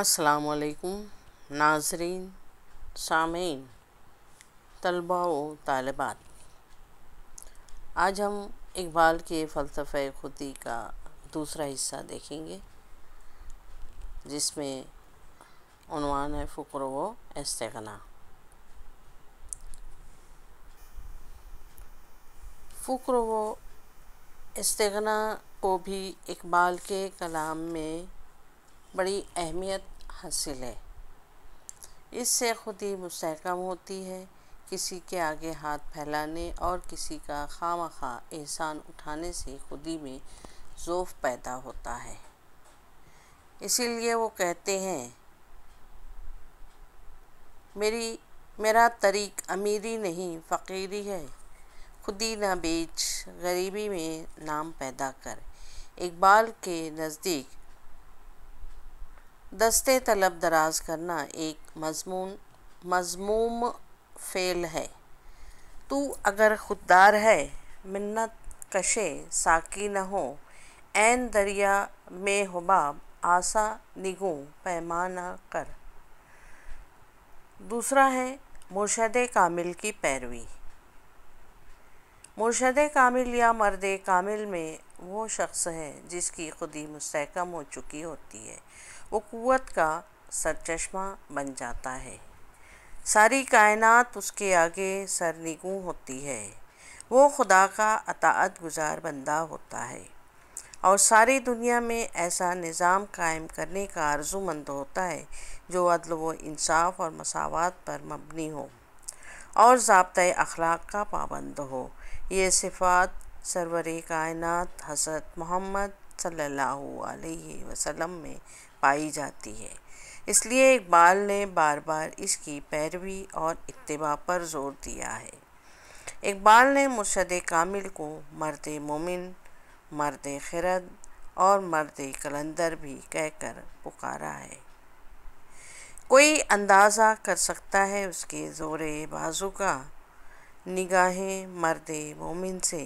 असलकुम नाजरीन सामीन तलबा व तालबात आज हम इकबाल के फ़लसफ़ खुदी का दूसरा हिस्सा देखेंगे जिसमें उनवान है फ़्र व इसतना फ़क्र व इसतना को भी इकबाल के कलाम में बड़ी अहमियत हासिल है इससे खुद ही मुस्कम होती है किसी के आगे हाथ फैलाने और किसी का खाम खा एहसान उठाने से खुद ही में जोफ पैदा होता है इसीलिए वो कहते हैं मेरी मेरा तरीक अमीरी नहीं फ़कीरी है खुदी ना बेच गरीबी में नाम पैदा कर इकबाल के नज़दीक दस्ते तलब दराज करना एक मजमून मजमूम फेल है तू अगर खुददार है मिन्नत कशे साकी न हो ऐन दरिया में हबाब आसा निगो पैमाना कर दूसरा है मुर्शद कामिल की पैरवी मुर्शद कामिल या मर्द कामिल में वो शख्स है जिसकी खुदी मुस्तकम हो चुकी होती है वो कुत का सरचश्मा बन जाता है सारी कायनात उसके आगे सरनिगू होती है वो खुदा का अतात गुजार बंदा होता है और सारी दुनिया में ऐसा निज़ाम कायम करने का आर्जूमंद होता है जो अदल व इंसाफ और मसावत पर मबनी हो और जबत अखलाक का पाबंद हो ये सिफात सरवर कायनत हज़रत मोहम्मद सल्लल्लाहु अलैहि वसल्लम में पाई जाती है इसलिए इकबाल ने बार बार इसकी पैरवी और इतबा पर जोर दिया है इकबाल ने मुर्शद कामिल को मर्द मोमिन मर्द खिरद और मर्द कलंदर भी कहकर पुकारा है कोई अंदाज़ा कर सकता है उसके ज़ोर बाजू का निगाहें मर्द मोमिन से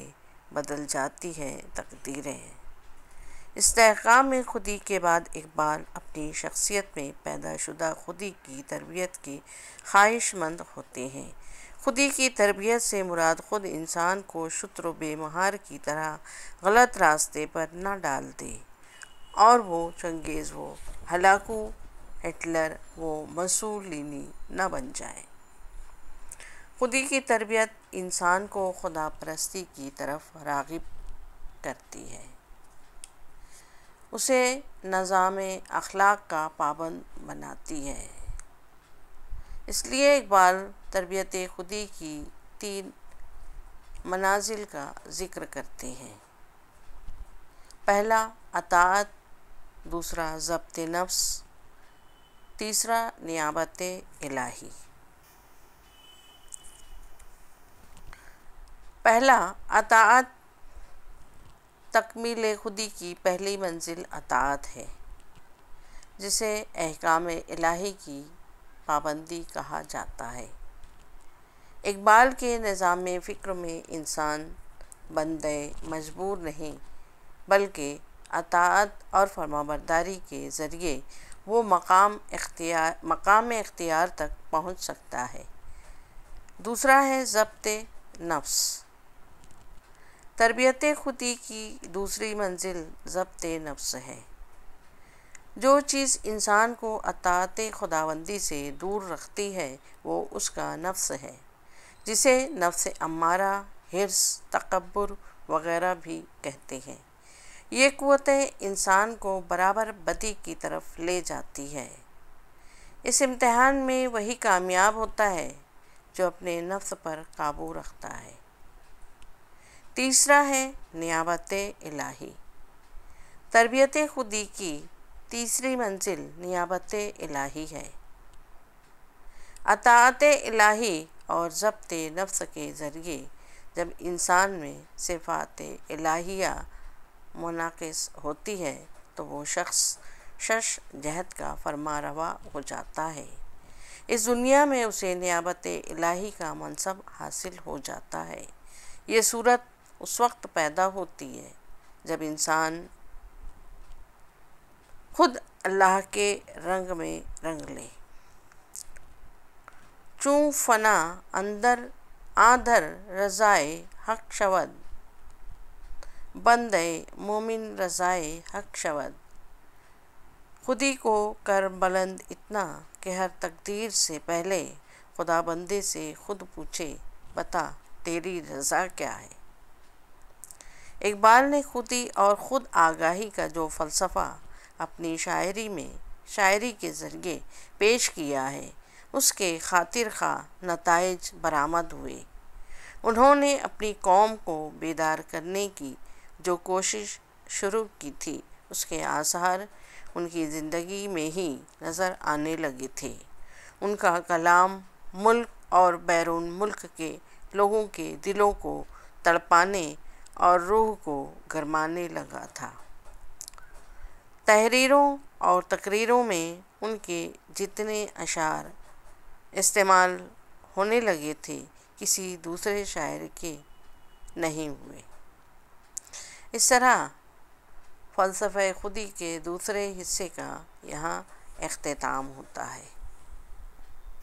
बदल जाती है तकदीरें इसकाम में खुदी के बाद इकबाल अपनी शख्सियत में पैदा शुदा खुदी की तरबियत के ख्वाहिशमंद होते हैं खुदी की तरबियत से मुराद ख़ुद इंसान को शत्र बेमहार की तरह गलत रास्ते पर ना डाल दे और वो चंगेज़ वो हलाकू हिटलर वो मसूलिनी न बन जाए खुदी की तरबियत इंसान को खुदा परस्ती की तरफ रागिब करती है उसे नज़ाम अखलाक का पाबंद बनाती है इसलिए एक बार तरबियत खुदी की तीन मनाजिल का ज़िक्र करते हैं पहला अतात दूसरा जब्त नफ्स तीसरा नियाबत इलाही पहला अतात तकमील खुदी की पहली मंजिल अतात है जिसे अहकाम इलाही की पाबंदी कहा जाता है इकबाल के निज़ाम फ़िक्र में इंसान बंदे मजबूर नहीं बल्कि अतात और फरमाबरदारी के ज़रिए वो मकाम इख्तियार मकाम इख्तियार तक पहुँच सकता है दूसरा है ज़ब्त नफ्स तरबियत खुदी की दूसरी मंजिल जब्त नफ्स है जो चीज़ इंसान को अतात खुदाबंदी से दूर रखती है वो उसका नफ्स है जिसे नफ्स अमारा हिरस तकबर वगैरह भी कहते हैं ये क़वतें इंसान को बराबर बदी की तरफ ले जाती है इस इम्तहान में वही कामयाब होता है जो अपने नफ्स पर काबू रखता है तीसरा है नियाबत इलाही तरबियत खुदी की तीसरी मंजिल नियाबत इलाही है अतात इलाही और जब्त नफ्स के ज़रिए जब इंसान में सिफात इलाहिया मुनाकस होती है तो वो शख्स शश जहत का फरमा रवा हो जाता है इस दुनिया में उसे नियाबत इलाही का मनसब हासिल हो जाता है ये सूरत उस वक्त पैदा होती है जब इंसान खुद अल्लाह के रंग में रंग ले चूँ फना अंदर आधर रज़ाए हक शवद बंदे मोमिन रज़ाए हक शवद खुदी को कर बुलंद इतना कि हर तकदीर से पहले खुदा बंदे से खुद पूछे बता तेरी रज़ा क्या है इकबाल ने खुदी और ख़ुद आगाही का जो फ़लसफ़ा अपनी शायरी में शायरी के ज़रिए पेश किया है उसके खातिर खा नतज बरामद हुए उन्होंने अपनी कौम को बेदार करने की जो कोशिश शुरू की थी उसके आसार उनकी ज़िंदगी में ही नज़र आने लगे थे उनका कलाम मुल्क और बैरून मुल्क के लोगों के दिलों को तड़पाने और रूह को गरमाने लगा था तहरीरों और तकरीरों में उनके जितने अशार इस्तेमाल होने लगे थे किसी दूसरे शायर के नहीं हुए इस तरह फ़लसफ़ खुदी के दूसरे हिस्से का यहाँ अख्ताम होता है